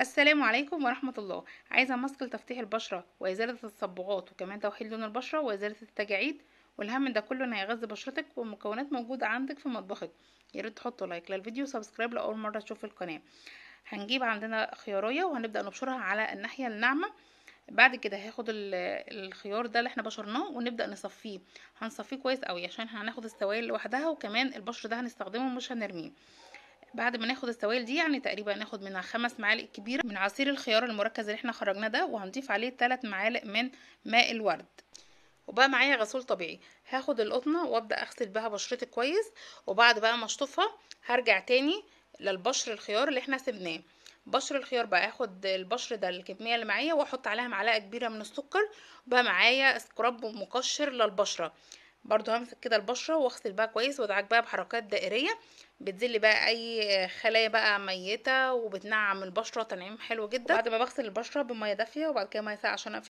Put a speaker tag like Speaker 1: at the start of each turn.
Speaker 1: السلام عليكم ورحمة الله عايزة ماسك لتفتيح البشرة وإزالة التصبغات وكمان توحيد لون البشرة وإزالة التجاعيد والهم ده كله هيغذي بشرتك والمكونات موجودة عندك في مطبخك ياريت تحطوا لايك للفيديو سبسكرايب لأول مرة تشوف القناة هنجيب عندنا خيارية وهنبدأ نبشرها على الناحية الناعمة بعد كده هاخد الخيار ده اللي احنا بشرناه ونبدا نصفيه هنصفيه كويس قوي عشان هناخد السوائل لوحدها وكمان البشر ده هنستخدمه مش هنرميه بعد ما ناخد السوائل دي يعني تقريبا ناخد منها خمس معالق كبيره من عصير الخيار المركز اللي احنا خرجناه ده وهنضيف عليه ثلاث معالق من ماء الورد وبقى معايا غسول طبيعي هاخد القطنه وابدا اغسل بها بشرتي كويس وبعد بقى ما اشطفها هرجع تاني للبشر الخيار اللي احنا سبناه بشر الخيار بقى هاخد البشر ده الكميه اللي معايا واحط عليها معلقه كبيره من السكر بقى معايا سكراب مقشر للبشره برضو همسك كده البشرة واغسل بقى كويس وادعك بقى بحركات دائرية بتزل بقى اي خلايا بقى ميتة وبتنعم البشرة تنعيم حلو جدا بعد ما بغسل البشرة بمية دافية وبعد كده مية ساقعة عشان